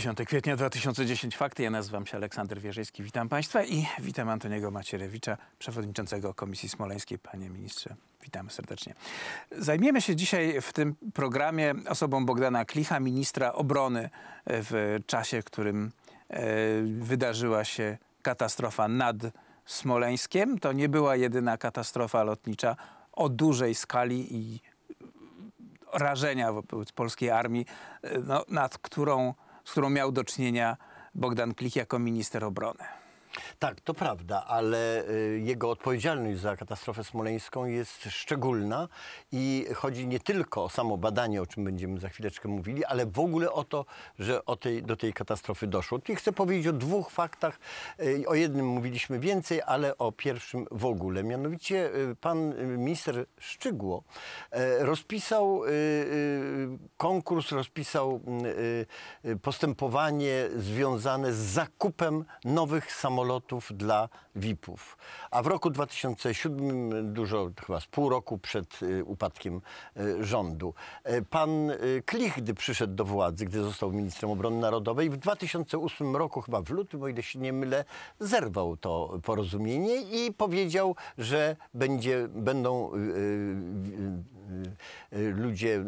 10 kwietnia 2010 Fakty. Ja nazywam się Aleksander Wierzyński. Witam Państwa i witam Antoniego Macierewicza, przewodniczącego Komisji Smoleńskiej. Panie ministrze, witamy serdecznie. Zajmiemy się dzisiaj w tym programie osobą Bogdana Klicha, ministra obrony e, w czasie, w którym e, wydarzyła się katastrofa nad Smoleńskiem. To nie była jedyna katastrofa lotnicza o dużej skali i e, rażenia wobec polskiej armii, no, nad którą z którą miał do czynienia Bogdan Klich jako minister obrony. Tak, to prawda, ale y, jego odpowiedzialność za katastrofę smoleńską jest szczególna i chodzi nie tylko o samo badanie, o czym będziemy za chwileczkę mówili, ale w ogóle o to, że o tej, do tej katastrofy doszło. Tu chcę powiedzieć o dwóch faktach. Y, o jednym mówiliśmy więcej, ale o pierwszym w ogóle. Mianowicie y, pan minister Szczygło rozpisał konkurs, rozpisał postępowanie związane z zakupem nowych samolotów lotów dla VIP-ów. A w roku 2007, dużo chyba z pół roku przed y, upadkiem y, rządu, y, pan Klich, gdy przyszedł do władzy, gdy został ministrem obrony narodowej, w 2008 roku, chyba w lutym, o ile się nie mylę, zerwał to porozumienie i powiedział, że będzie, będą Y, y, ludzie,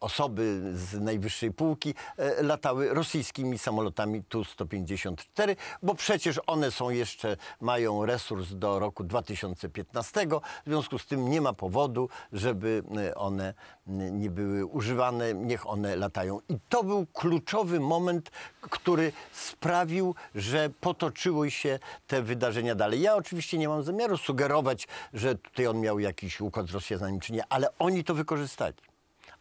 osoby z najwyższej półki e, latały rosyjskimi samolotami Tu-154, bo przecież one są jeszcze, mają resurs do roku 2015, w związku z tym nie ma powodu, żeby one nie były używane, niech one latają. I to był kluczowy moment, który sprawił, że potoczyły się te wydarzenia dalej. Ja oczywiście nie mam zamiaru sugerować, że tutaj on miał jakiś układ z Rosjanami czy nie, ale oni oni to wykorzystali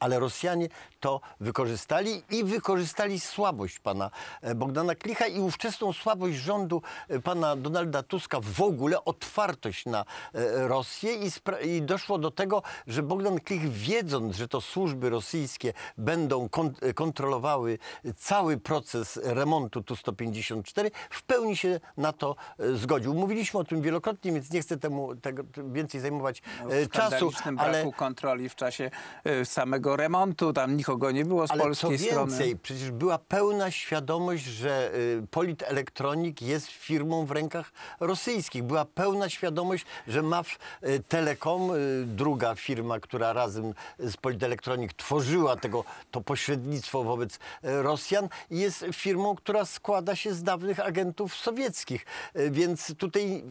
ale Rosjanie to wykorzystali i wykorzystali słabość pana e, Bogdana Klicha i ówczesną słabość rządu e, pana Donalda Tuska, w ogóle otwartość na e, Rosję i, i doszło do tego, że Bogdan Klich wiedząc, że to służby rosyjskie będą kont kontrolowały cały proces remontu Tu-154, w pełni się na to zgodził. Mówiliśmy o tym wielokrotnie, więc nie chcę temu tego więcej zajmować no, czasu. ale braku kontroli w czasie samego żadnego remontu, tam nikogo nie było z Ale polskiej co strony. więcej, przecież była pełna świadomość, że y, Polit Elektronik jest firmą w rękach rosyjskich. Była pełna świadomość, że MAF y, Telekom, y, druga firma, która razem z Elektronik tworzyła tego, to pośrednictwo wobec Rosjan, jest firmą, która składa się z dawnych agentów sowieckich. Więc tutaj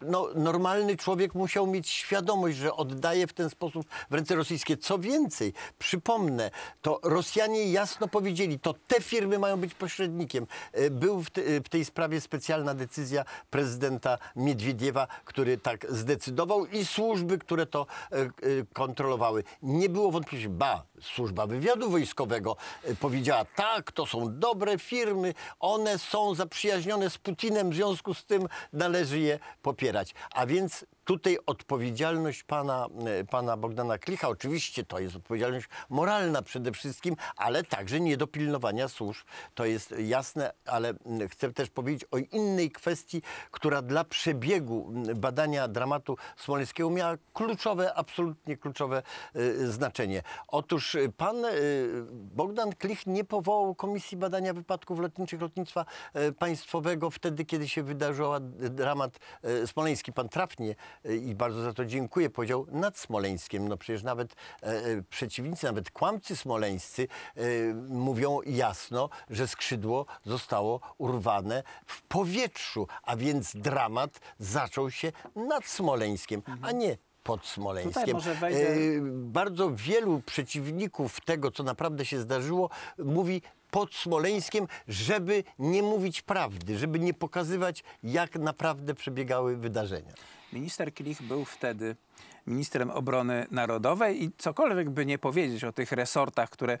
no, normalny człowiek musiał mieć świadomość, że oddaje w ten sposób w ręce rosyjskie. Co więcej, Przypomnę, to Rosjanie jasno powiedzieli, to te firmy mają być pośrednikiem. E, był w, te, w tej sprawie specjalna decyzja prezydenta Miedwiediewa, który tak zdecydował i służby, które to e, e, kontrolowały. Nie było wątpliwości, ba, służba wywiadu wojskowego powiedziała, tak, to są dobre firmy, one są zaprzyjaźnione z Putinem, w związku z tym należy je popierać. A więc tutaj odpowiedzialność pana, e, pana Bogdana Klicha, oczywiście to jest odpowiedzialność moralna przede wszystkim, ale także niedopilnowania służb. To jest jasne, ale chcę też powiedzieć o innej kwestii, która dla przebiegu badania dramatu smoleńskiego miała kluczowe, absolutnie kluczowe e, znaczenie. Otóż e, pan Bogdan Klich nie powołał Komisji Badania Wypadków Lotniczych Lotnictwa Państwowego wtedy, kiedy się wydarzyła dramat smoleński. Pan trafnie i bardzo za to dziękuję, powiedział nad Smoleńskiem. No przecież nawet e, e, przeciwnicy, nawet kłamcy smoleńscy e, mówią jasno, że skrzydło zostało urwane w powietrzu, a więc dramat zaczął się nad Smoleńskiem, mhm. a nie pod Smoleńskiem. E, Wejdzie... Bardzo wielu przeciwników tego, co naprawdę się zdarzyło, mówi pod Smoleńskiem, żeby nie mówić prawdy, żeby nie pokazywać, jak naprawdę przebiegały wydarzenia. Minister Klich był wtedy ministrem obrony narodowej i cokolwiek by nie powiedzieć o tych resortach, które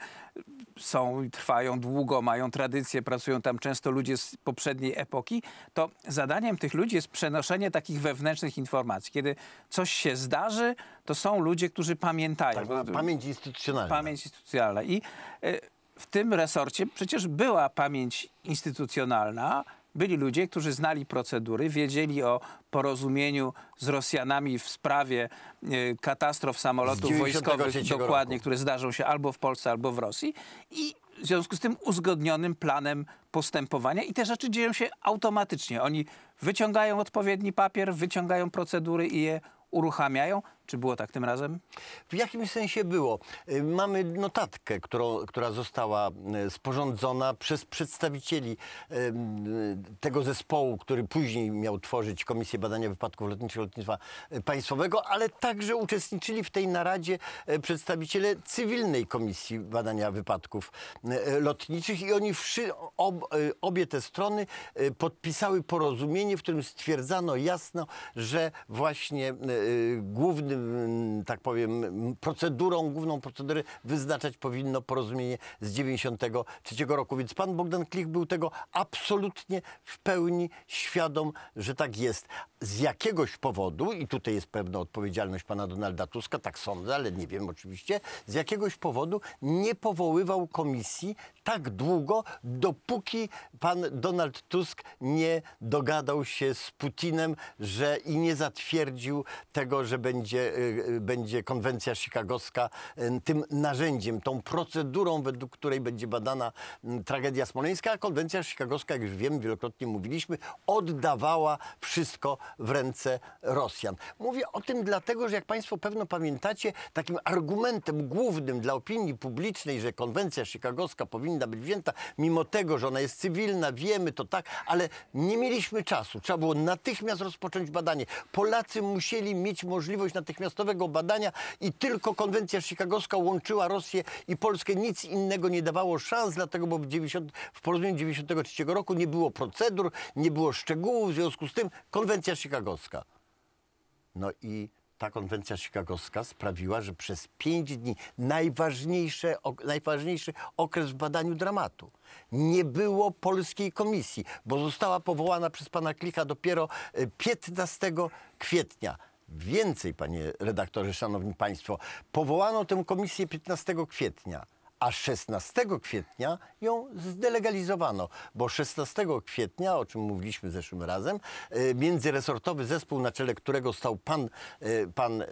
są i trwają długo, mają tradycję, pracują tam często ludzie z poprzedniej epoki, to zadaniem tych ludzi jest przenoszenie takich wewnętrznych informacji. Kiedy coś się zdarzy, to są ludzie, którzy pamiętają. Tak, pamięć instytucjonalna. Pamięć instytucjonalna. I e, w tym resorcie przecież była pamięć instytucjonalna, byli ludzie, którzy znali procedury, wiedzieli o porozumieniu z Rosjanami w sprawie e, katastrof samolotów wojskowych, dokładnie, roku. które zdarzą się albo w Polsce, albo w Rosji i w związku z tym uzgodnionym planem postępowania i te rzeczy dzieją się automatycznie. Oni wyciągają odpowiedni papier, wyciągają procedury i je uruchamiają. Czy było tak tym razem? W jakimś sensie było. Y, mamy notatkę, którą, która została y, sporządzona przez przedstawicieli y, tego zespołu, który później miał tworzyć Komisję Badania Wypadków Lotniczych Lotnictwa Państwowego, ale także uczestniczyli w tej naradzie przedstawiciele cywilnej Komisji Badania Wypadków Lotniczych i oni wszy, ob, obie te strony podpisały porozumienie, w którym stwierdzano jasno, że właśnie główny Y, tak powiem, procedurą, główną procedurę wyznaczać powinno porozumienie z 93 roku. Więc pan Bogdan Klich był tego absolutnie w pełni świadom, że tak jest. Z jakiegoś powodu, i tutaj jest pewna odpowiedzialność pana Donalda Tuska, tak sądzę, ale nie wiem oczywiście, z jakiegoś powodu nie powoływał komisji tak długo, dopóki pan Donald Tusk nie dogadał się z Putinem że i nie zatwierdził tego, że będzie, y, y, będzie konwencja chicagowska y, tym narzędziem, tą procedurą, według której będzie badana mm, tragedia smoleńska, a konwencja chicagowska, jak już wiem, wielokrotnie mówiliśmy, oddawała wszystko w ręce Rosjan. Mówię o tym dlatego, że jak Państwo pewno pamiętacie, takim argumentem głównym dla opinii publicznej, że konwencja chicagowska powinna powinna być wzięta, mimo tego, że ona jest cywilna, wiemy to tak, ale nie mieliśmy czasu. Trzeba było natychmiast rozpocząć badanie. Polacy musieli mieć możliwość natychmiastowego badania i tylko konwencja chicagowska łączyła Rosję i Polskę. Nic innego nie dawało szans, dlatego, bo w, 90, w porozumieniu 93 roku nie było procedur, nie było szczegółów, w związku z tym konwencja chicagowska. No i ta konwencja chicagowska sprawiła, że przez pięć dni, najważniejszy, najważniejszy okres w badaniu dramatu, nie było polskiej komisji, bo została powołana przez pana Klicha dopiero 15 e, kwietnia. Więcej, panie redaktorze, szanowni państwo, powołano tę komisję 15 kwietnia a 16 kwietnia ją zdelegalizowano, bo 16 kwietnia, o czym mówiliśmy zeszłym razem, e, międzyresortowy zespół, na czele którego stał pan, e, pan e,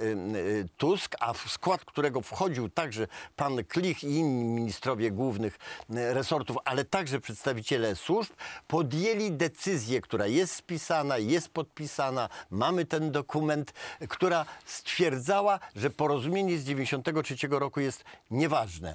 Tusk, a w skład którego wchodził także pan Klich i inni ministrowie głównych resortów, ale także przedstawiciele służb, podjęli decyzję, która jest spisana, jest podpisana, mamy ten dokument, która stwierdzała, że porozumienie z 93 roku jest nieważne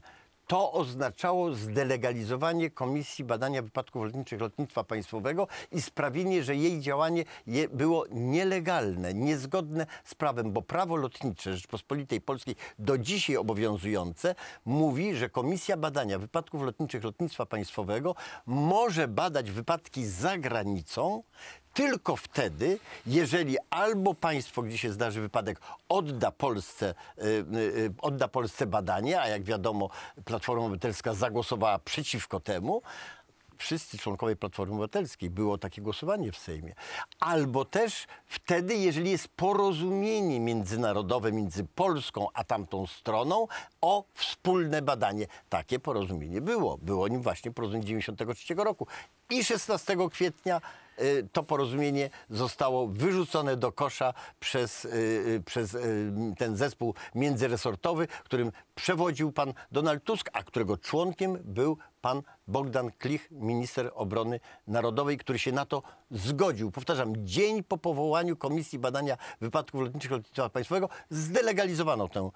to oznaczało zdelegalizowanie Komisji Badania Wypadków Lotniczych Lotnictwa Państwowego i sprawienie, że jej działanie je było nielegalne, niezgodne z prawem, bo prawo lotnicze Rzeczpospolitej Polskiej do dzisiaj obowiązujące mówi, że Komisja Badania Wypadków Lotniczych Lotnictwa Państwowego może badać wypadki za granicą tylko wtedy, jeżeli albo państwo, gdzie się zdarzy wypadek, odda Polsce, y, y, y, odda Polsce badanie, a jak wiadomo, Platforma Obywatelska zagłosowała przeciwko temu, wszyscy członkowie Platformy Obywatelskiej. Było takie głosowanie w Sejmie. Albo też wtedy, jeżeli jest porozumienie międzynarodowe między Polską a tamtą stroną o wspólne badanie. Takie porozumienie było. Było nim właśnie porozumienie 1993 roku. I 16 kwietnia Y, to porozumienie zostało wyrzucone do kosza przez, y, y, przez ten zespół międzyresortowy, którym przewodził pan Donald Tusk, a którego członkiem był pan Bogdan Klich, minister obrony narodowej, który się na to zgodził. Powtarzam, dzień po powołaniu Komisji Badania Wypadków Lotniczych Lotnictwa Państwowego zdelegalizowano tę,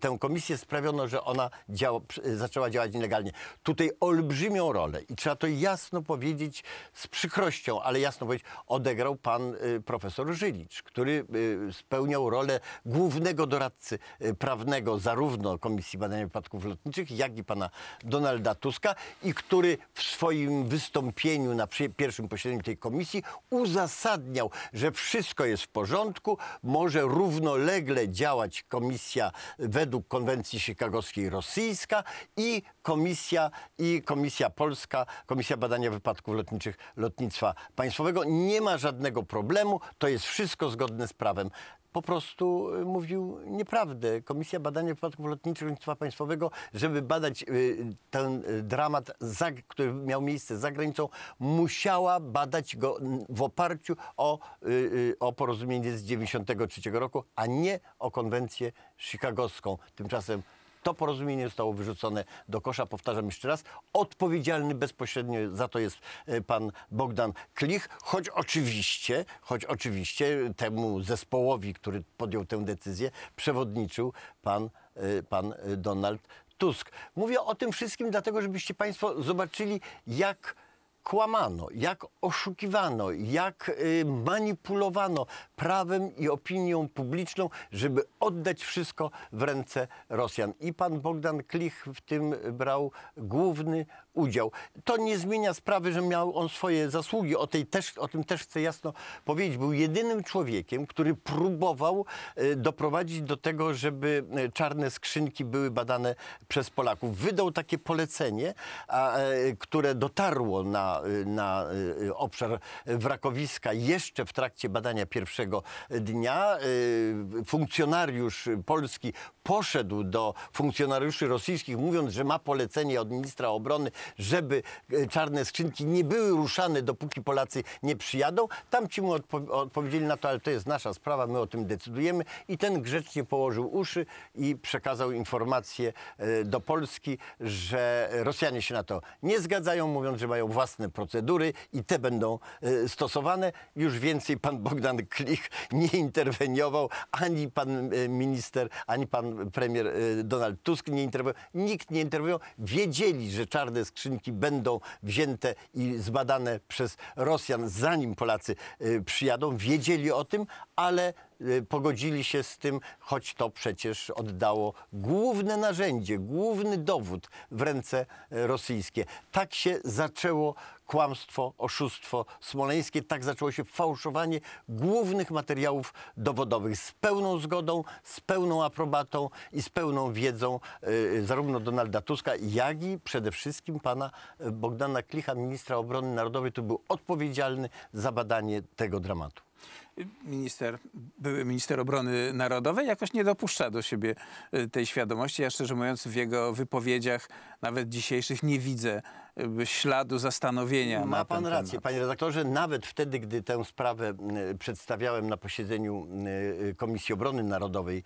tę komisję, sprawiono, że ona działa, zaczęła działać nielegalnie. Tutaj olbrzymią rolę i trzeba to jasno powiedzieć z przykrością, ale ja jasno powiedzieć, odegrał pan y, profesor Żylicz, który y, spełniał rolę głównego doradcy y, prawnego zarówno Komisji Badania Wypadków Lotniczych, jak i pana Donalda Tuska i który w swoim wystąpieniu na pierwszym posiedzeniu tej komisji uzasadniał, że wszystko jest w porządku, może równolegle działać komisja według konwencji chicagowskiej rosyjska i komisja i Komisja Polska, Komisja Badania Wypadków Lotniczych Lotnictwa Państwowego. Nie ma żadnego problemu, to jest wszystko zgodne z prawem po prostu y, mówił nieprawdę. Komisja Badania Wypadków Lotniczych Lotnictwa Państwowego, żeby badać y, ten y, dramat, który miał miejsce za granicą, musiała badać go w oparciu o, o porozumienie z 1993 roku, a nie o konwencję chicagowską. Tymczasem to porozumienie zostało wyrzucone do kosza, powtarzam jeszcze raz. Odpowiedzialny bezpośrednio za to jest e, pan Bogdan Klich, choć oczywiście, choć oczywiście temu zespołowi, który podjął tę decyzję, przewodniczył pan, e, pan e, Donald Tusk. Mówię o tym wszystkim dlatego, żebyście państwo zobaczyli, jak kłamano, jak oszukiwano, jak y, manipulowano prawem i opinią publiczną, żeby oddać wszystko w ręce Rosjan. I pan Bogdan Klich w tym brał główny udział. To nie zmienia sprawy, że miał on swoje zasługi. O, tej też, o tym też chcę jasno powiedzieć. Był jedynym człowiekiem, który próbował e, doprowadzić do tego, żeby e, czarne skrzynki były badane przez Polaków. Wydał takie polecenie, a, e, które dotarło na, na obszar wrakowiska jeszcze w trakcie badania pierwszego dnia. Funkcjonariusz polski poszedł do funkcjonariuszy rosyjskich, mówiąc, że ma polecenie od ministra obrony, żeby e, czarne skrzynki nie były ruszane, dopóki Polacy nie przyjadą. Tamci mu odpo odpowiedzieli na to, ale to jest nasza sprawa, my o tym decydujemy. I ten grzecznie położył uszy i przekazał informację e, do Polski, że Rosjanie się na to nie zgadzają, mówiąc, że mają własne procedury i te będą e, stosowane. Już więcej pan Bogdan Klich nie interweniował, ani pan minister, ani pan premier Donald Tusk nie interweniował. Nikt nie interweniował. Wiedzieli, że czarne skrzynki skrzynki będą wzięte i zbadane przez Rosjan, zanim Polacy y, przyjadą. Wiedzieli o tym, ale Y, pogodzili się z tym, choć to przecież oddało główne narzędzie, główny dowód w ręce e, rosyjskie. Tak się zaczęło kłamstwo, oszustwo smoleńskie. Tak zaczęło się fałszowanie głównych materiałów dowodowych z pełną zgodą, z pełną aprobatą i z pełną wiedzą e, zarówno Donalda Tuska, jak i przede wszystkim pana e, Bogdana Klicha, ministra obrony narodowej, który był odpowiedzialny za badanie tego dramatu minister, były minister obrony narodowej jakoś nie dopuszcza do siebie y, tej świadomości. Ja szczerze mówiąc w jego wypowiedziach, nawet dzisiejszych, nie widzę Y, śladu zastanowienia. Ma pan rację, temat. panie redaktorze. Nawet wtedy, gdy tę sprawę y, przedstawiałem na posiedzeniu y, Komisji Obrony Narodowej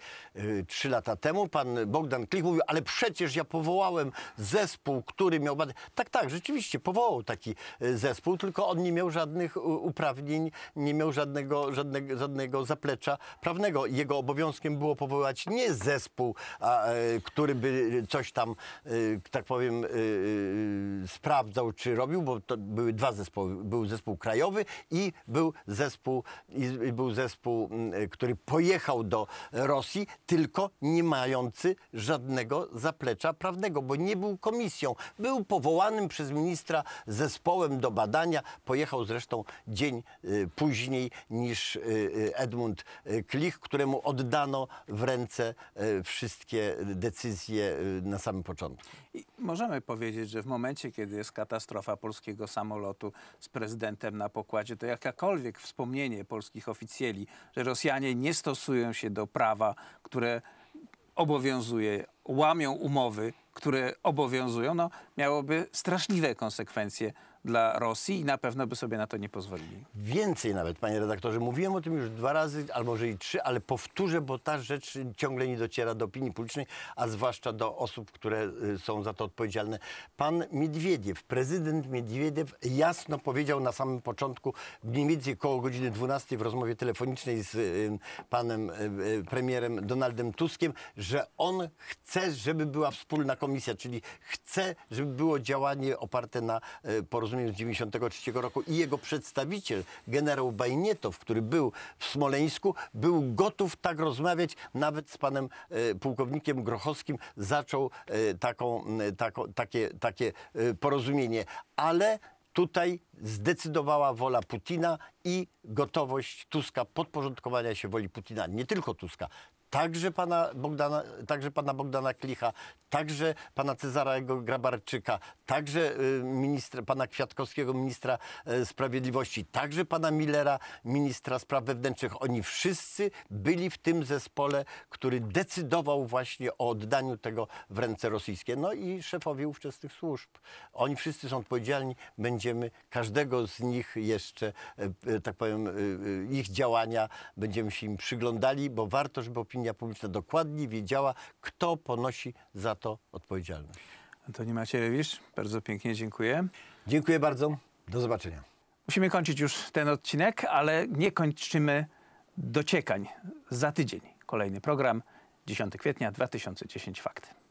trzy lata temu, pan Bogdan Klich mówił, ale przecież ja powołałem zespół, który miał badać. Tak, tak, rzeczywiście powołał taki zespół, tylko on nie miał żadnych uprawnień, nie miał żadnego, żadnego, żadnego zaplecza prawnego. Jego obowiązkiem było powołać nie zespół, a, który by coś tam, tak powiem, sprawdzał, czy robił, bo to były dwa zespoły. Był zespół krajowy i był zespół, i był zespół, mm, który pojechał do Rosji, tylko nie mający żadnego zaplecza prawnego, bo nie był komisją. Był powołanym przez ministra zespołem do badania. Pojechał zresztą dzień y, później niż y, y, Edmund Klich, któremu oddano w ręce wszystkie decyzje na samym początku. I możemy powiedzieć, że w momencie, kiedy jest katastrofa polskiego samolotu z prezydentem na pokładzie, to jakakolwiek wspomnienie polskich oficjeli, że Rosjanie nie stosują się do prawa, które obowiązuje, łamią umowy, które obowiązują, no, miałoby straszliwe konsekwencje dla Rosji i na pewno by sobie na to nie pozwolili. Więcej nawet, panie redaktorze. Mówiłem o tym już dwa razy, albo może i trzy, ale powtórzę, bo ta rzecz ciągle nie dociera do opinii publicznej, a zwłaszcza do osób, które y, są za to odpowiedzialne. Pan Miedwiediew, prezydent Miedwiediew jasno powiedział na samym początku, mniej więcej koło godziny 12 w rozmowie telefonicznej z y, panem y, premierem Donaldem Tuskiem, że on chce, żeby była wspólna komisja, czyli chce, żeby było działanie oparte na porozumieniu rozumiem, z 93 roku i jego przedstawiciel, generał Bajnietow, który był w Smoleńsku, był gotów tak rozmawiać nawet z panem e, pułkownikiem Grochowskim, zaczął e, taką, e, tako, takie, takie e, porozumienie. Ale tutaj zdecydowała wola Putina i gotowość Tuska podporządkowania się woli Putina, nie tylko Tuska, także pana Bogdana, także pana Bogdana Klicha, także pana Cezara Grabarczyka, także y, ministra, pana Kwiatkowskiego, ministra y, sprawiedliwości, także pana Millera, ministra spraw wewnętrznych. Oni wszyscy byli w tym zespole, który decydował właśnie o oddaniu tego w ręce rosyjskie. No i szefowie ówczesnych służb. Oni wszyscy są odpowiedzialni. Będziemy każdy każdego z nich jeszcze, e, e, tak powiem, e, ich działania będziemy się im przyglądali, bo warto, żeby opinia publiczna dokładnie wiedziała, kto ponosi za to odpowiedzialność. Antoni Macierewicz, bardzo pięknie dziękuję. Dziękuję bardzo. Do zobaczenia. Musimy kończyć już ten odcinek, ale nie kończymy dociekań. Za tydzień kolejny program, 10 kwietnia 2010 Fakty.